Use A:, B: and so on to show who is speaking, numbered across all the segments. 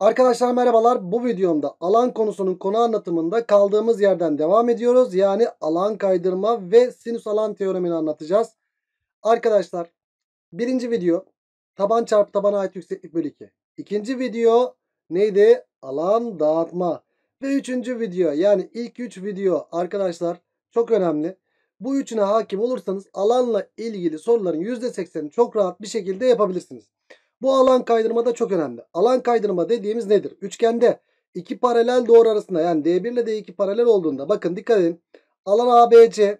A: Arkadaşlar merhabalar. Bu videomda alan konusunun konu anlatımında kaldığımız yerden devam ediyoruz. Yani alan kaydırma ve sinüs alan teoremini anlatacağız. Arkadaşlar birinci video taban çarpı tabana ait yükseklik bölü 2. İkinci video neydi? Alan dağıtma. Ve üçüncü video yani ilk üç video arkadaşlar çok önemli. Bu üçüne hakim olursanız alanla ilgili soruların %80'ini çok rahat bir şekilde yapabilirsiniz. Bu alan kaydırma da çok önemli. Alan kaydırma dediğimiz nedir? Üçgende iki paralel doğru arasında yani D1 ile D2 paralel olduğunda bakın dikkat edin. Alan ABC,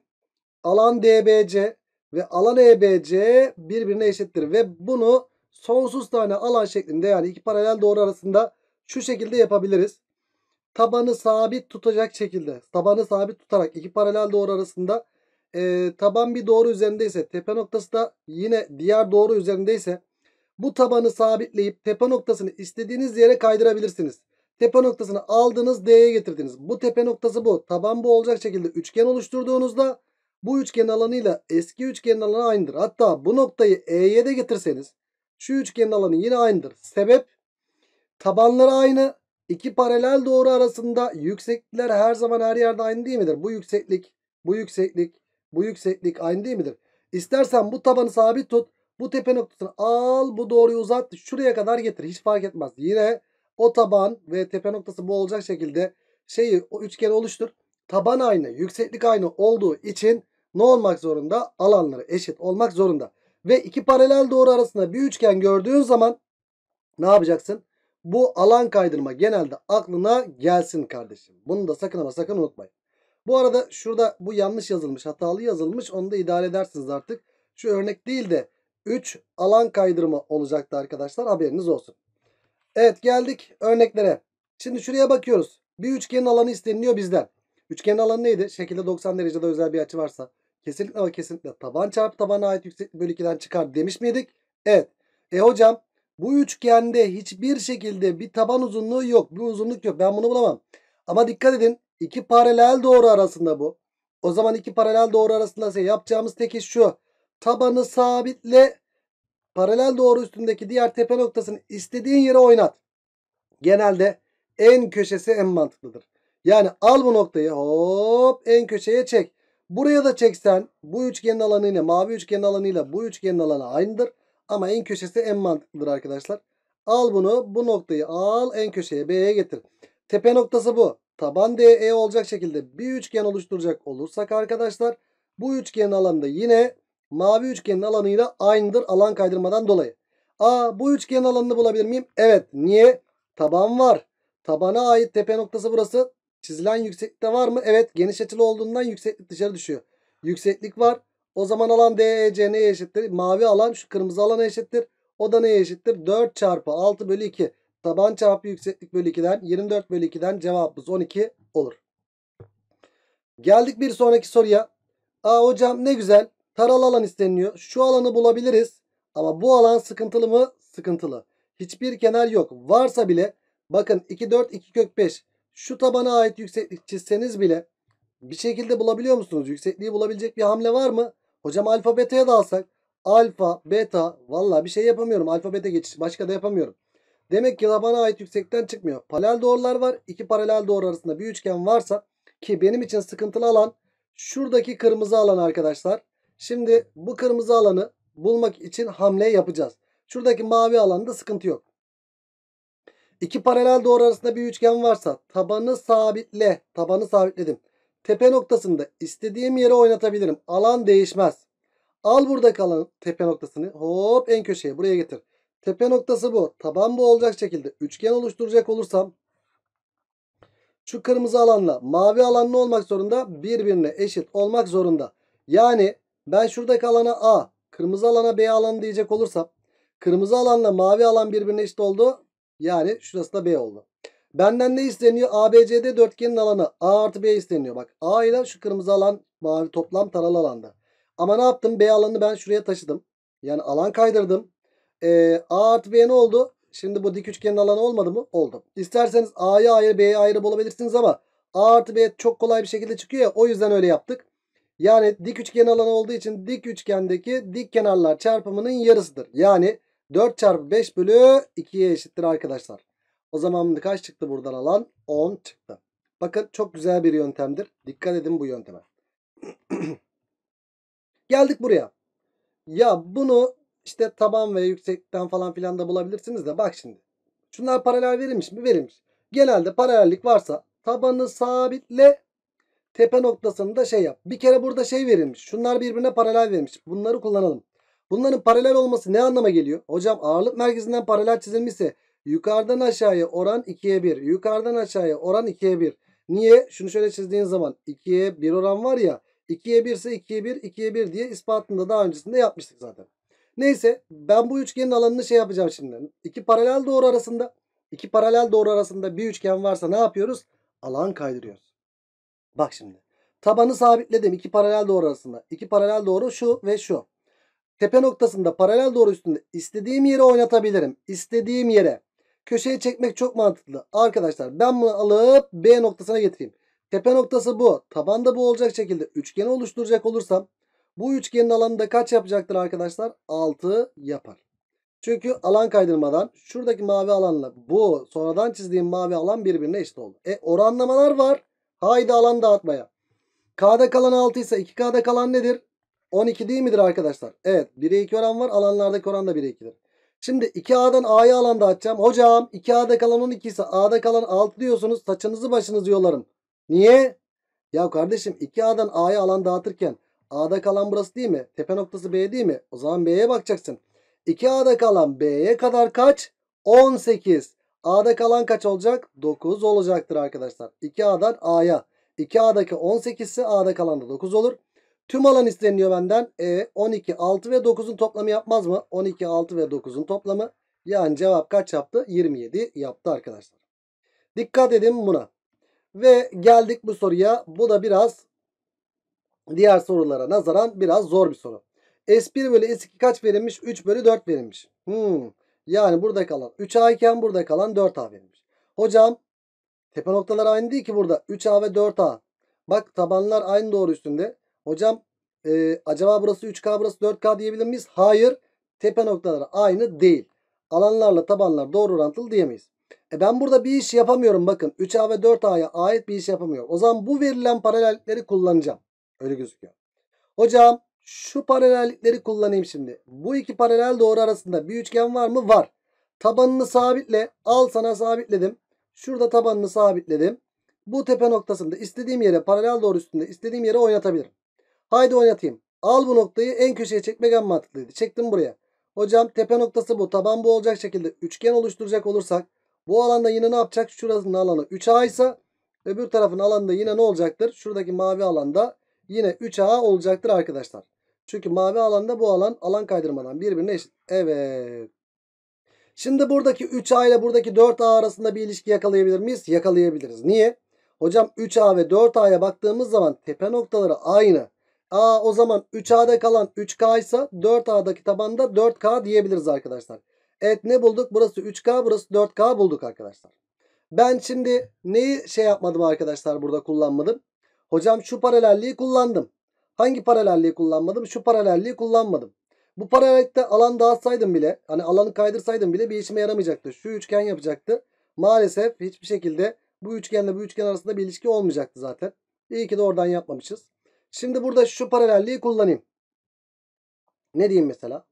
A: alan DBC ve alan EBC birbirine eşittir. Ve bunu sonsuz tane alan şeklinde yani iki paralel doğru arasında şu şekilde yapabiliriz. Tabanı sabit tutacak şekilde tabanı sabit tutarak iki paralel doğru arasında e, taban bir doğru üzerindeyse tepe noktası da yine diğer doğru üzerindeyse bu tabanı sabitleyip tepe noktasını istediğiniz yere kaydırabilirsiniz. Tepe noktasını aldınız D'ye getirdiniz. Bu tepe noktası bu. Taban bu olacak şekilde üçgen oluşturduğunuzda bu üçgenin alanıyla eski üçgenin alanı aynıdır. Hatta bu noktayı E'ye de getirseniz şu üçgenin alanı yine aynıdır. Sebep tabanları aynı. İki paralel doğru arasında yükseklikler her zaman her yerde aynı değil midir? Bu yükseklik, bu yükseklik, bu yükseklik aynı değil midir? İstersen bu tabanı sabit tut. Bu tepe noktasını al bu doğruyu uzat şuraya kadar getir. Hiç fark etmez. Yine o taban ve tepe noktası bu olacak şekilde şeyi o üçgeni oluştur. Taban aynı, yükseklik aynı olduğu için ne olmak zorunda? Alanları eşit olmak zorunda. Ve iki paralel doğru arasında bir üçgen gördüğün zaman ne yapacaksın? Bu alan kaydırma genelde aklına gelsin kardeşim. Bunu da sakın ama sakın unutmayın. Bu arada şurada bu yanlış yazılmış, hatalı yazılmış. Onu da idare edersiniz artık. Şu örnek değil de 3 alan kaydırma olacaktı arkadaşlar. Haberiniz olsun. Evet geldik örneklere. Şimdi şuraya bakıyoruz. Bir üçgenin alanı isteniliyor bizden. Üçgenin alanı neydi? Şekilde 90 derecede özel bir açı varsa. Kesinlikle ama kesinlikle taban çarpı tabana ait yükseklik bölü 2'den çıkar demiş miydik? Evet. E hocam bu üçgende hiçbir şekilde bir taban uzunluğu yok. Bir uzunluk yok. Ben bunu bulamam. Ama dikkat edin. iki paralel doğru arasında bu. O zaman iki paralel doğru arasında ise yapacağımız tek iş şu. Tabanı sabitle paralel doğru üstündeki diğer tepe noktasını istediğin yere oynat. Genelde en köşesi en mantıklıdır. Yani al bu noktayı hop en köşeye çek. Buraya da çeksen bu üçgenin alanıyla mavi üçgenin alanıyla bu üçgenin alanı aynıdır. Ama en köşesi en mantıklıdır arkadaşlar. Al bunu bu noktayı al en köşeye B'ye getir. Tepe noktası bu. Taban DE olacak şekilde bir üçgen oluşturacak olursak arkadaşlar bu üçgenin alanında yine mavi üçgenin alanıyla aynıdır alan kaydırmadan dolayı. Aa bu üçgenin alanını bulabilir miyim? Evet. Niye? Taban var. Tabana ait tepe noktası burası. Çizilen yükseklikte var mı? Evet. Geniş açılı olduğundan yükseklik dışarı düşüyor. Yükseklik var. O zaman alan DEC neye eşittir? Mavi alan şu kırmızı alana eşittir. O da neye eşittir? 4 çarpı 6 bölü 2. Taban çarpı yükseklik bölü 2'den 24 bölü 2'den cevabımız 12 olur. Geldik bir sonraki soruya. Aa hocam ne güzel. Taralı alan isteniliyor. Şu alanı bulabiliriz. Ama bu alan sıkıntılı mı? Sıkıntılı. Hiçbir kenar yok. Varsa bile bakın 2 4 2 kök 5 şu tabana ait yükseklik çizseniz bile bir şekilde bulabiliyor musunuz? Yüksekliği bulabilecek bir hamle var mı? Hocam alfa beta'ya da alsak. Alfa, beta valla bir şey yapamıyorum. Alfa beta geçiş başka da yapamıyorum. Demek ki tabana ait yüksekten çıkmıyor. Paralel doğrular var. İki paralel doğru arasında bir üçgen varsa ki benim için sıkıntılı alan şuradaki kırmızı alan arkadaşlar. Şimdi bu kırmızı alanı bulmak için hamle yapacağız. Şuradaki mavi alanda sıkıntı yok. İki paralel doğru arasında bir üçgen varsa tabanı sabitle. Tabanı sabitledim. Tepe noktasında istediğim yere oynatabilirim. Alan değişmez. Al buradaki alan tepe noktasını hop en köşeye buraya getir. Tepe noktası bu. Taban bu olacak şekilde üçgen oluşturacak olursam şu kırmızı alanla mavi alanlı olmak zorunda birbirine eşit olmak zorunda. Yani ben şuradaki alana A, kırmızı alana B alanı diyecek olursam kırmızı alanla mavi alan birbirine eşit oldu. Yani şurası da B oldu. Benden ne isteniyor? ABCD dörtgenin alanı A artı B isteniyor. Bak A ile şu kırmızı alan mavi toplam taralı alanda. Ama ne yaptım? B alanını ben şuraya taşıdım. Yani alan kaydırdım. Ee, A artı B ne oldu? Şimdi bu dik üçgenin alanı olmadı mı? Oldu. İsterseniz A'yı ayrı B'yi ayrı bulabilirsiniz ama A artı B çok kolay bir şekilde çıkıyor ya. O yüzden öyle yaptık. Yani dik üçgen alanı olduğu için dik üçgendeki dik kenarlar çarpımının yarısıdır. Yani 4 çarpı 5 bölü 2'ye eşittir arkadaşlar. O zaman kaç çıktı buradan alan? 10 çıktı. Bakın çok güzel bir yöntemdir. Dikkat edin bu yönteme. Geldik buraya. Ya bunu işte taban ve yüksekten falan filan da bulabilirsiniz de bak şimdi. Şunlar paralel verilmiş mi? Verilmiş. Genelde paralellik varsa tabanı sabitle tepe noktasında şey yap. Bir kere burada şey verilmiş. Şunlar birbirine paralel verilmiş. Bunları kullanalım. Bunların paralel olması ne anlama geliyor? Hocam ağırlık merkezinden paralel çizilmişse yukarıdan aşağıya oran 2'ye 1. Yukarıdan aşağıya oran 2'ye 1. Niye? Şunu şöyle çizdiğin zaman 2'ye 1 oran var ya 2'ye 1 ise 2'ye 1 2'ye 1 diye ispatında daha öncesinde yapmıştık zaten. Neyse ben bu üçgenin alanını şey yapacağım şimdi. İki paralel doğru arasında iki paralel doğru arasında bir üçgen varsa ne yapıyoruz? Alan kaydırıyoruz. Bak şimdi. Tabanı sabitledim iki paralel doğru arasında. İki paralel doğru şu ve şu. Tepe noktasında paralel doğru üstünde istediğim yere oynatabilirim. İstediğim yere. Köşeye çekmek çok mantıklı. Arkadaşlar ben bunu alıp B noktasına getireyim. Tepe noktası bu. Taban da bu olacak şekilde üçgeni oluşturacak olursam bu üçgenin alanı da kaç yapacaktır arkadaşlar? 6 yapar. Çünkü alan kaydırmadan şuradaki mavi alanla bu sonradan çizdiğim mavi alan birbirine eşit oldu. E oranlamalar var. Haydi alan dağıtmaya. K'da kalan 6 ise 2K'da kalan nedir? 12 değil midir arkadaşlar? Evet. 1'e 2 oran var. Alanlardaki oran da 1'e 2'dir. Şimdi 2A'dan A'ya alan dağıtacağım. Hocam 2A'da kalan 12 ise A'da kalan 6 diyorsunuz. Saçınızı başınızı yolarım. Niye? Ya kardeşim 2A'dan A'ya alan dağıtırken A'da kalan burası değil mi? Tepe noktası B değil mi? O zaman B'ye bakacaksın. 2A'da kalan B'ye kadar kaç? 18. A'da kalan kaç olacak? 9 olacaktır arkadaşlar. 2A'dan A'ya. 2A'daki 18 ise A'da kalan da 9 olur. Tüm alan isteniyor benden. E 12, 6 ve 9'un toplamı yapmaz mı? 12, 6 ve 9'un toplamı. Yani cevap kaç yaptı? 27 yaptı arkadaşlar. Dikkat edin buna. Ve geldik bu soruya. Bu da biraz diğer sorulara nazaran biraz zor bir soru. S1 bölü S2 kaç verilmiş? 3 bölü 4 verilmiş. Hmm. Yani burada kalan 3A iken burada kalan 4A verilmiş. Hocam tepe noktalar aynı değil ki burada. 3A ve 4A. Bak tabanlar aynı doğru üstünde. Hocam e, acaba burası 3K burası 4K diyebilir miyiz? Hayır. Tepe noktaları aynı değil. Alanlarla tabanlar doğru orantılı diyemeyiz. E ben burada bir iş yapamıyorum bakın. 3A ve 4A'ya ait bir iş yapamıyorum. O zaman bu verilen paralellikleri kullanacağım. Öyle gözüküyor. Hocam şu paralellikleri kullanayım şimdi. Bu iki paralel doğru arasında bir üçgen var mı? Var. Tabanını sabitle. Al sana sabitledim. Şurada tabanını sabitledim. Bu tepe noktasında istediğim yere paralel doğru üstünde istediğim yere oynatabilirim. Haydi oynatayım. Al bu noktayı en köşeye çekmek en mantıklıydı. Çektim buraya. Hocam tepe noktası bu. Taban bu olacak şekilde üçgen oluşturacak olursak bu alanda yine ne yapacak? Şurasının alanı 3A ise öbür tarafın alanda yine ne olacaktır? Şuradaki mavi alanda yine 3A olacaktır arkadaşlar. Çünkü mavi alanda bu alan alan kaydırmadan birbirine eşit. Evet. Şimdi buradaki 3A ile buradaki 4A arasında bir ilişki yakalayabilir miyiz? Yakalayabiliriz. Niye? Hocam 3A ve 4A'ya baktığımız zaman tepe noktaları aynı. A o zaman 3A'da kalan 3K ise 4A'daki tabanda 4K diyebiliriz arkadaşlar. Evet ne bulduk? Burası 3K burası 4K bulduk arkadaşlar. Ben şimdi neyi şey yapmadım arkadaşlar burada kullanmadım. Hocam şu paralelliği kullandım. Hangi paralelliği kullanmadım? Şu paralelliği kullanmadım. Bu paralellikte alan dağıtsaydım bile hani alanı kaydırsaydım bile bir işime yaramayacaktı. Şu üçgen yapacaktı. Maalesef hiçbir şekilde bu üçgenle bu üçgen arasında bir ilişki olmayacaktı zaten. İyi ki de oradan yapmamışız. Şimdi burada şu paralelliği kullanayım. Ne diyeyim mesela?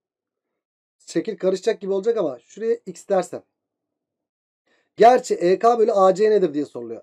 A: Şekil karışacak gibi olacak ama şuraya x dersem. Gerçi EK bölü AC nedir diye soruluyor.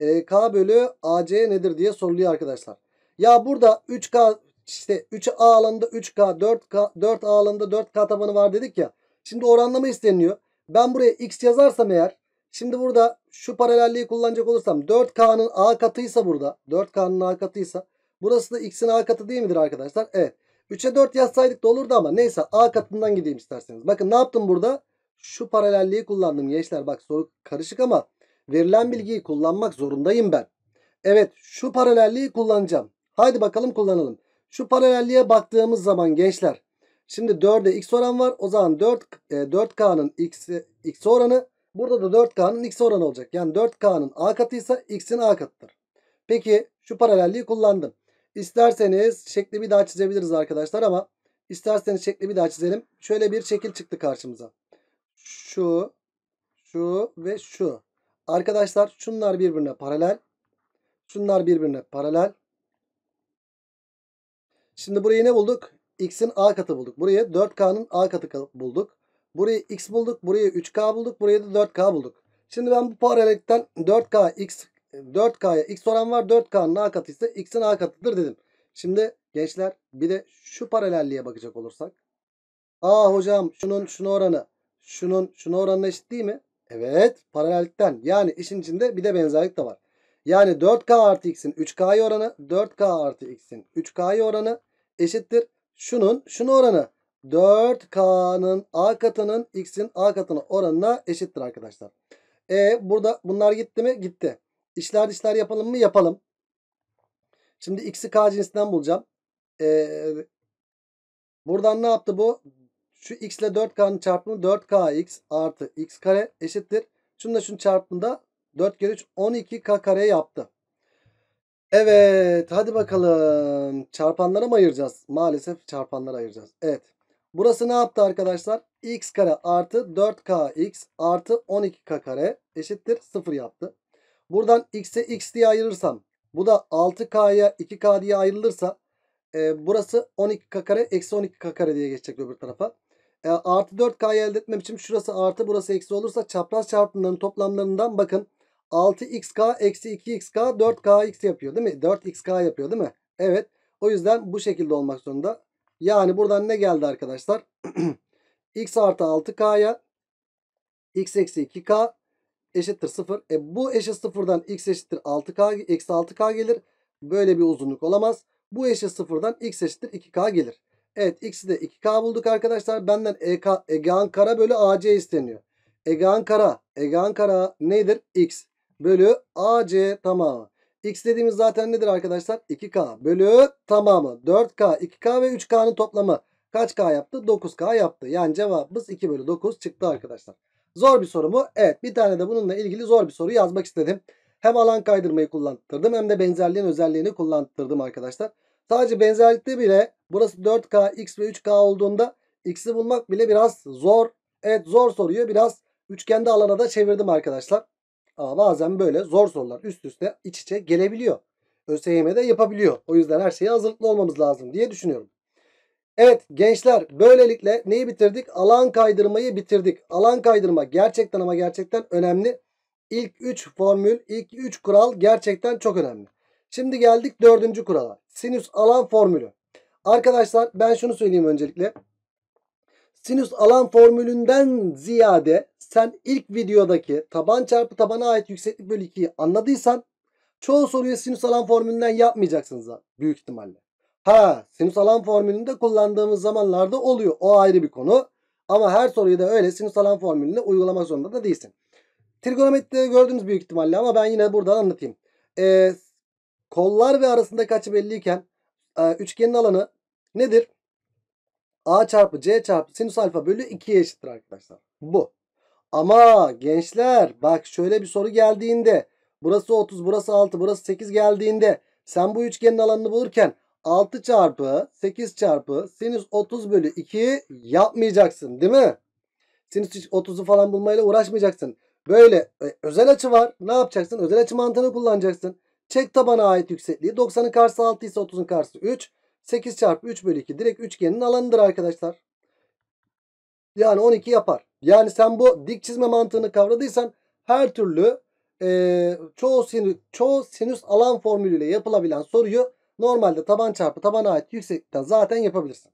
A: EK bölü AC nedir diye soruluyor arkadaşlar. Ya burada 3K işte 3A alanında 3K, 4K, 4A alanında 4K tabanı var dedik ya. Şimdi oranlama isteniyor. Ben buraya X yazarsam eğer şimdi burada şu paralelliği kullanacak olursam 4K'nın A katıysa burada 4K'nın A katıysa burası da X'in A katı değil midir arkadaşlar? Evet. 3'e 4 yazsaydık da olurdu ama neyse A katından gideyim isterseniz. Bakın ne yaptım burada? Şu paralelliği kullandım gençler. Bak soru karışık ama verilen bilgiyi kullanmak zorundayım ben. Evet şu paralelliği kullanacağım. Haydi bakalım kullanalım. Şu paralelliğe baktığımız zaman gençler. Şimdi 4'e x oran var. O zaman 4 4k'nın e, x x oranı burada da 4k'nın x oranı olacak. Yani 4k'nın a katıysa x'in a katıdır. Peki şu paralelliği kullandım. İsterseniz şekli bir daha çizebiliriz arkadaşlar ama isterseniz şekli bir daha çizelim. Şöyle bir şekil çıktı karşımıza. Şu, şu ve şu. Arkadaşlar şunlar birbirine paralel. Şunlar birbirine paralel. Şimdi burayı ne bulduk? X'in A katı bulduk. Buraya 4K'nın A katı bulduk. Burayı X bulduk. Buraya 3K bulduk. Buraya da 4K bulduk. Şimdi ben bu paralellikten 4K X 4K'ya X oran var. 4K'nın A katı ise X'in A katıdır dedim. Şimdi gençler bir de şu paralelliğe bakacak olursak. Aa hocam şunun şunu oranı şunun şunu oranına eşit değil mi? Evet paralellikten yani işin içinde bir de benzerlik de var. Yani 4K artı X'in 3K'yı oranı 4K artı X'in 3K'yı oranı eşittir. Şunun şunun oranı 4K'nın A katının X'in A katına oranına eşittir arkadaşlar. E burada bunlar gitti mi? Gitti. İşler dişler yapalım mı? Yapalım. Şimdi X'i K cinsinden bulacağım. E, buradan ne yaptı bu? Şu X ile 4K'nın çarpımı 4KX artı X kare eşittir. Şununla şunun çarpımında 4 kere 3 12 k kare yaptı. Evet hadi bakalım çarpanlara mı ayıracağız? Maalesef çarpanlara ayıracağız. Evet burası ne yaptı arkadaşlar? x kare artı 4kx artı 12k kare eşittir 0 yaptı. Buradan x'e x diye ayırırsam bu da 6k'ya 2k diye ayrılırsa e, burası 12k kare eksi 12k kare diye geçecek öbür tarafa. E, artı 4k'yı elde etmem için şurası artı burası eksi olursa çapraz çarpımların toplamlarından bakın 6xk eksi 2xk 4kx yapıyor değil mi? 4xk yapıyor değil mi? Evet. O yüzden bu şekilde olmak zorunda. Yani buradan ne geldi arkadaşlar? x artı 6k'ya x eksi 2k eşittir 0. E bu eşit 0'dan x eşittir 6k eksi 6k gelir. Böyle bir uzunluk olamaz. Bu eşit 0'dan x eşittir 2k gelir. Evet x'i de 2k bulduk arkadaşlar. Benden EK, Ege Ankara bölü AC isteniyor. Ege Ankara, Ege Ankara nedir? X bölü AC tamamı. X dediğimiz zaten nedir arkadaşlar? 2K bölü tamamı. 4K, 2K ve 3K'nın toplamı. Kaç K yaptı? 9K yaptı. Yani cevabımız 2 bölü 9 çıktı arkadaşlar. Zor bir soru mu? Evet bir tane de bununla ilgili zor bir soru yazmak istedim. Hem alan kaydırmayı kullandırdım hem de benzerliğin özelliğini kullandırdım arkadaşlar. Sadece benzerlikte bile burası 4K, X ve 3K olduğunda X'i bulmak bile biraz zor. Evet zor soruyu biraz üçgende alana da çevirdim arkadaşlar bazen böyle zor sorular üst üste iç içe gelebiliyor. ÖSYM de yapabiliyor. O yüzden her şeye hazırlıklı olmamız lazım diye düşünüyorum. Evet gençler böylelikle neyi bitirdik? Alan kaydırmayı bitirdik. Alan kaydırma gerçekten ama gerçekten önemli. İlk 3 formül, ilk 3 kural gerçekten çok önemli. Şimdi geldik 4. kurala. Sinüs alan formülü. Arkadaşlar ben şunu söyleyeyim öncelikle sinüs alan formülünden ziyade sen ilk videodaki taban çarpı tabana ait yükseklik bölü 2'yi anladıysan çoğu soruyu sinüs alan formülünden yapmayacaksın zaten büyük ihtimalle. Ha sinüs alan formülünü de kullandığımız zamanlarda oluyor. O ayrı bir konu. Ama her soruyu da öyle sinüs alan formülünü uygulamak zorunda da değilsin. Trigonometride gördüğümüz büyük ihtimalle ama ben yine buradan anlatayım. Ee, kollar ve arasındaki açı belliyken e, üçgenin alanı nedir? A çarpı C çarpı sinüs alfa bölü 2'ye eşittir arkadaşlar. Bu. Ama gençler bak şöyle bir soru geldiğinde burası 30 burası 6 burası 8 geldiğinde sen bu üçgenin alanını bulurken 6 çarpı 8 çarpı sinüs 30 bölü 2 yapmayacaksın değil mi? Sinüs 30'u falan bulmayla uğraşmayacaksın. Böyle e, özel açı var. Ne yapacaksın? Özel açı mantığını kullanacaksın. Çek tabana ait yüksekliği 90'ın karşısı 6 ise 30'un karşısı 3. 8 çarpı 3 bölü 2 direkt üçgenin alanıdır arkadaşlar. Yani 12 yapar. Yani sen bu dik çizme mantığını kavradıysan her türlü e, çoğu, sinüs, çoğu sinüs alan formülüyle yapılabilen soruyu normalde taban çarpı tabana ait yükseklikten zaten yapabilirsin.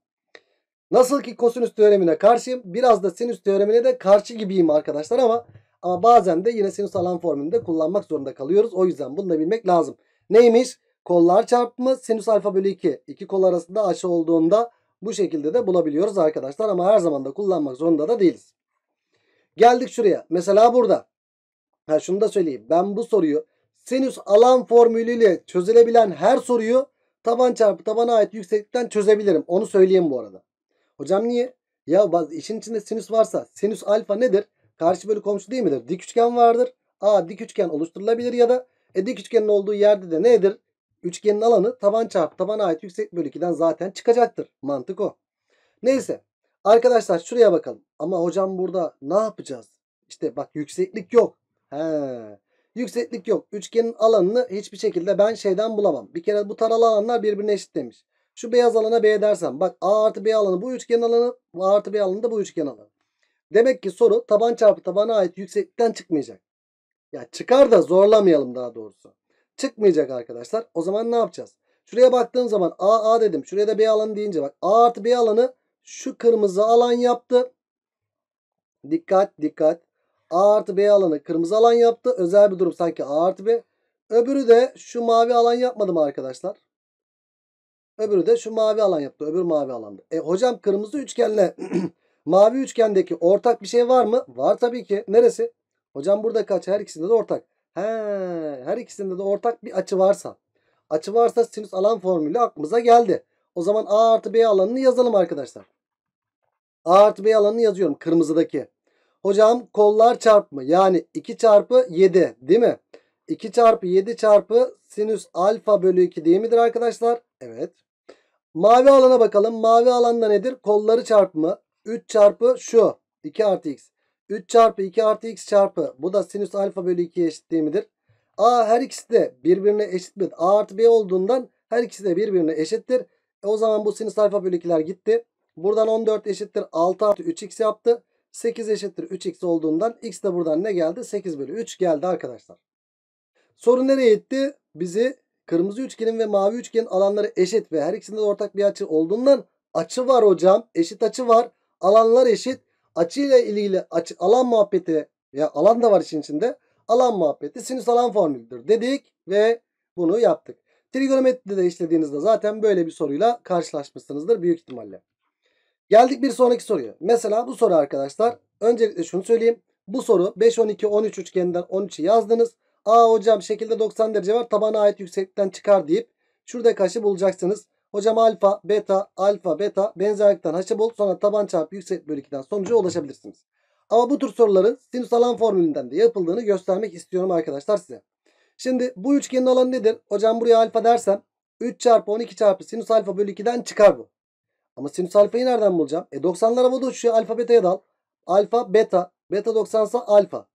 A: Nasıl ki kosinüs teoremine karşıyım biraz da sinüs teoremine de karşı gibiyim arkadaşlar ama ama bazen de yine sinüs alan formülünü de kullanmak zorunda kalıyoruz. O yüzden bunu da bilmek lazım. Neymiş? Kollar çarpımı sinüs alfa bölü 2. iki kol arasında açı olduğunda bu şekilde de bulabiliyoruz arkadaşlar. Ama her zaman da kullanmak zorunda da değiliz. Geldik şuraya. Mesela burada. Ha şunu da söyleyeyim. Ben bu soruyu sinüs alan formülüyle çözülebilen her soruyu taban çarpı tabana ait yükseklikten çözebilirim. Onu söyleyeyim bu arada. Hocam niye? Ya işin içinde sinüs varsa sinüs alfa nedir? Karşı bölü komşu değil midir? Dik üçgen vardır. A dik üçgen oluşturulabilir ya da e, dik üçgenin olduğu yerde de nedir? Üçgenin alanı taban çarpı tabana ait yüksek bölü 2'den zaten çıkacaktır. Mantık o. Neyse. Arkadaşlar şuraya bakalım. Ama hocam burada ne yapacağız? İşte bak yükseklik yok. He. Yükseklik yok. Üçgenin alanını hiçbir şekilde ben şeyden bulamam. Bir kere bu taralı alanlar birbirine eşit demiş. Şu beyaz alana B dersem. Bak A artı B alanı bu üçgen alanı. A artı B alanı da bu üçgen alanı. Demek ki soru taban çarpı tabana ait yükseklikten çıkmayacak. Ya çıkar da zorlamayalım daha doğrusu çıkmayacak arkadaşlar. O zaman ne yapacağız? Şuraya baktığım zaman A A dedim. Şuraya da B alanı deyince bak A artı B alanı şu kırmızı alan yaptı. Dikkat dikkat. A artı B alanı kırmızı alan yaptı. Özel bir durum sanki A artı B. Öbürü de şu mavi alan yapmadı mı arkadaşlar? Öbürü de şu mavi alan yaptı. Öbür mavi alandı. E hocam kırmızı üçgenle mavi üçgendeki ortak bir şey var mı? Var tabii ki. Neresi? Hocam burada kaç? Her ikisinde de ortak. He, her ikisinde de ortak bir açı varsa. Açı varsa sinüs alan formülü aklımıza geldi. O zaman A artı B alanını yazalım arkadaşlar. A artı B alanını yazıyorum kırmızıdaki. Hocam kollar çarpımı yani 2 çarpı 7 değil mi? 2 çarpı 7 çarpı sinüs alfa bölü 2 değil midir arkadaşlar? Evet. Mavi alana bakalım. Mavi alanda nedir? Kolları çarpımı. 3 çarpı şu. 2 artı x. 3 çarpı 2 artı x çarpı bu da sinüs alfa bölü 2'ye eşit midir? A her ikisi de birbirine eşit mi? A artı B olduğundan her ikisi de birbirine eşittir. E o zaman bu sinüs alfa bölü 2'ler gitti. Buradan 14 eşittir 6 artı 3x yaptı. 8 eşittir 3x olduğundan x de buradan ne geldi? 8 bölü 3 geldi arkadaşlar. Soru nereye gitti? Bizi kırmızı üçgenin ve mavi üçgenin alanları eşit ve her ikisinde de ortak bir açı olduğundan açı var hocam. Eşit açı var. Alanlar eşit açıyla ilgili açı, alan muhabbeti ya alan da var işin içinde. Alan muhabbeti sinüs alan formülüdür dedik ve bunu yaptık. Trigonometride de işlediğinizde zaten böyle bir soruyla karşılaşmışsınızdır büyük ihtimalle. Geldik bir sonraki soruya. Mesela bu soru arkadaşlar. Öncelikle şunu söyleyeyim. Bu soru 5, 12, 13 üçgeninden 13'ü yazdınız. Aa hocam şekilde 90 derece var tabana ait yükseklikten çıkar deyip şurada kaşı bulacaksınız. Hocam alfa, beta, alfa, beta benzerlikten haşa bul. Sonra taban çarpı yüksek bölü 2'den sonuca ulaşabilirsiniz. Ama bu tür soruların sinüs alan formülünden de yapıldığını göstermek istiyorum arkadaşlar size. Şimdi bu üçgenin alanı nedir? Hocam buraya alfa dersem 3 çarpı 12 çarpı sinüs alfa bölü 2'den çıkar bu. Ama sinüs alfayı nereden bulacağım? E 90'lar havada uçuyor. Alfa beta'ya dal. Alfa beta. Beta 90 ise alfa.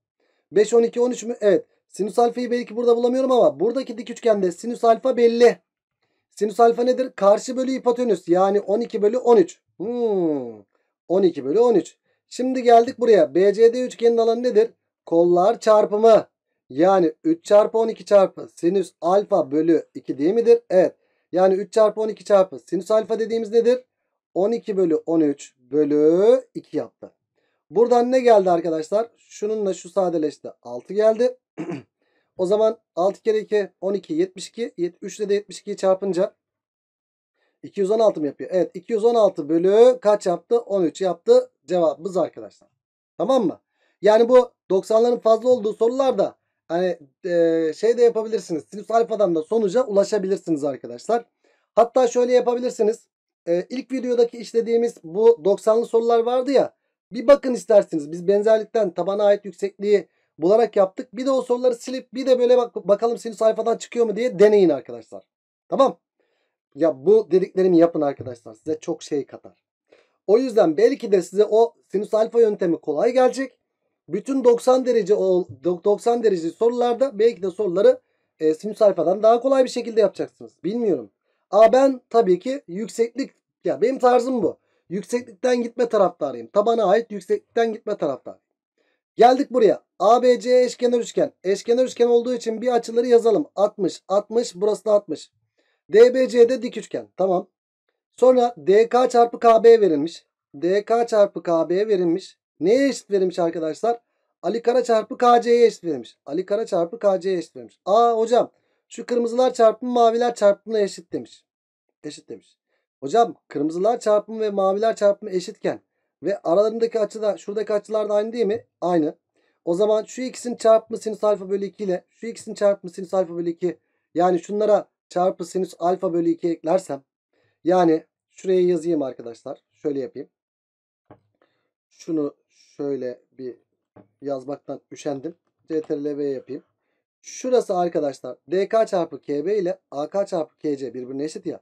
A: 5, 12, 13 mü? Evet. Sinüs alfayı belki burada bulamıyorum ama buradaki dik üçgende sinüs alfa belli. Sinüs alfa nedir? Karşı bölü hipotenüs yani 12 bölü 13. Hmm. 12 bölü 13. Şimdi geldik buraya. BCD üçgenin alanı nedir? Kollar çarpımı. Yani 3 çarpı 12 çarpı sinüs alfa bölü 2 değil midir? Evet. Yani 3 çarpı 12 çarpı sinüs alfa dediğimiz nedir? 12 bölü 13 bölü 2 yaptı. Buradan ne geldi arkadaşlar? Şununla şu sadeleşti. 6 geldi. O zaman 6 kere 2 12 72. 3 ile de 72'yi çarpınca 216 mı yapıyor? Evet 216 bölü kaç yaptı? 13 yaptı cevabımız arkadaşlar. Tamam mı? Yani bu 90'ların fazla olduğu sorularda hani e, şey de yapabilirsiniz. Sinüs alfadan da sonuca ulaşabilirsiniz arkadaşlar. Hatta şöyle yapabilirsiniz. E, ilk videodaki işlediğimiz bu 90'lı sorular vardı ya. Bir bakın isterseniz biz benzerlikten tabana ait yüksekliği bularak yaptık. Bir de o soruları silip bir de böyle bak bakalım senin sayfadan çıkıyor mu diye deneyin arkadaşlar. Tamam. Ya bu dediklerimi yapın arkadaşlar. Size çok şey katar. O yüzden belki de size o sinüs alfa yöntemi kolay gelecek. Bütün 90 derece 90 derece sorularda belki de soruları e, sinüs alfadan daha kolay bir şekilde yapacaksınız. Bilmiyorum. Aa ben tabii ki yükseklik ya benim tarzım bu. Yükseklikten gitme taraftarıyım. Tabana ait yükseklikten gitme taraftar. Geldik buraya. ABC e eşkenar üçgen. Eşkenar üçgen olduğu için bir açıları yazalım. 60, 60, burası da 60. de dik üçgen. Tamam. Sonra DK çarpı KB verilmiş. DK çarpı KB verilmiş. Neye eşit verilmiş arkadaşlar? Ali Kara çarpı KC'ye eşit verilmiş. Ali Kara çarpı KC'ye eşit verilmiş. Aa hocam şu kırmızılar çarpım maviler çarpımına eşit demiş. Eşit demiş. Hocam kırmızılar çarpımı ve maviler çarpımı eşitken ve aralarındaki açı da şuradaki açılar da aynı değil mi? Aynı. O zaman şu x'in çarpımı sinüs alfa bölü 2 ile şu x'in çarpımı sinüs alfa bölü 2 yani şunlara çarpı sinüs alfa bölü 2 eklersem yani şuraya yazayım arkadaşlar. Şöyle yapayım. Şunu şöyle bir yazmaktan üşendim. CTRL yapayım. Şurası arkadaşlar DK çarpı KB ile AK çarpı KC birbirine eşit ya.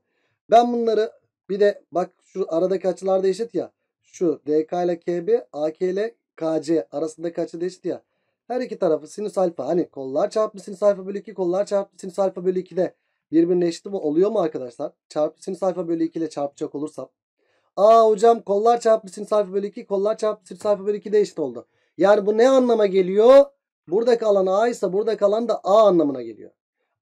A: Ben bunları bir de bak şu aradaki açılar eşit ya şu DK ile KB, AK ile KC arasındaki açı değişti ya. Her iki tarafı sinüs alfa hani kollar çarpı sinüs alfa bölü 2 kollar çarpı sinüs alfa bölü de birbirine eşit mi oluyor mu arkadaşlar? Çarpı sinüs alfa bölü 2 ile çarpacak olursam. Aa hocam kollar çarpı sinüs alfa bölü 2 kollar çarpı sinüs alfa bölü 2 de eşit oldu. Yani bu ne anlama geliyor? Burada kalan A ise burada kalan da A anlamına geliyor.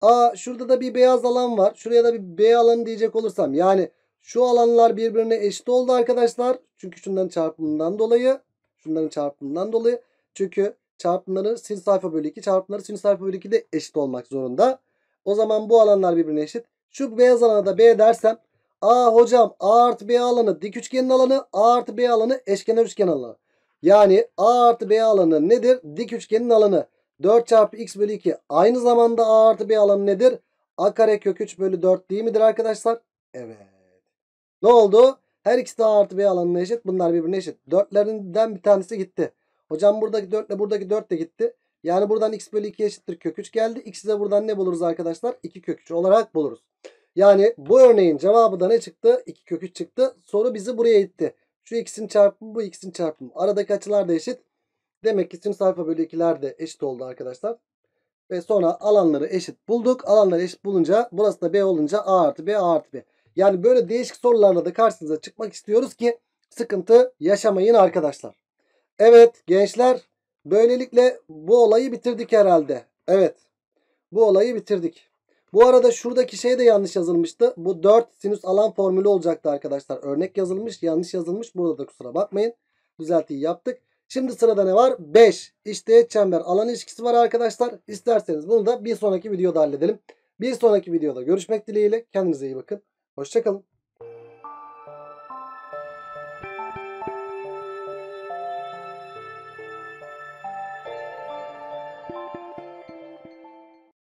A: A şurada da bir beyaz alan var. Şuraya da bir B alanı diyecek olursam. Yani şu alanlar birbirine eşit oldu arkadaşlar. Çünkü şunların çarpımından dolayı. Şunların çarpımından dolayı. Çünkü çarpımları sin sayfa bölü 2 çarpımları sin sayfa bölü 2 de eşit olmak zorunda. O zaman bu alanlar birbirine eşit. Şu beyaz alana da B dersem. A hocam A artı B alanı dik üçgenin alanı. A artı B alanı eşkenar üçgen alanı. Yani A artı B alanı nedir? Dik üçgenin alanı. 4 çarpı x bölü 2. Aynı zamanda A artı B alanı nedir? A kare kök 3 bölü 4 değil midir arkadaşlar? Evet. Ne oldu? Her ikisi de A artı B alanına eşit. Bunlar birbirine eşit. Dörtlerinden bir tanesi gitti. Hocam buradaki dörtle buradaki dört de gitti. Yani buradan x bölü 2 eşittir kök 3 geldi. X'i de buradan ne buluruz arkadaşlar? 2 kök 3 olarak buluruz. Yani bu örneğin cevabı da ne çıktı? 2 kök 3 çıktı. Soru bizi buraya itti. Şu x'in çarpımı bu x'in çarpımı. Aradaki açılar da eşit. Demek ki tüm sayfa bölü 2'ler de eşit oldu arkadaşlar. Ve sonra alanları eşit bulduk. Alanları eşit bulunca burası da b olunca a artı b a artı b. Yani böyle değişik sorularla da karşınıza çıkmak istiyoruz ki sıkıntı yaşamayın arkadaşlar. Evet gençler böylelikle bu olayı bitirdik herhalde. Evet bu olayı bitirdik. Bu arada şuradaki şey de yanlış yazılmıştı. Bu 4 sinüs alan formülü olacaktı arkadaşlar. Örnek yazılmış yanlış yazılmış. Burada da kusura bakmayın. Düzeltiyi yaptık. Şimdi sırada ne var? 5. işte çember alan ilişkisi var arkadaşlar. İsterseniz bunu da bir sonraki videoda halledelim. Bir sonraki videoda görüşmek dileğiyle. Kendinize iyi bakın. Hoşçakalın.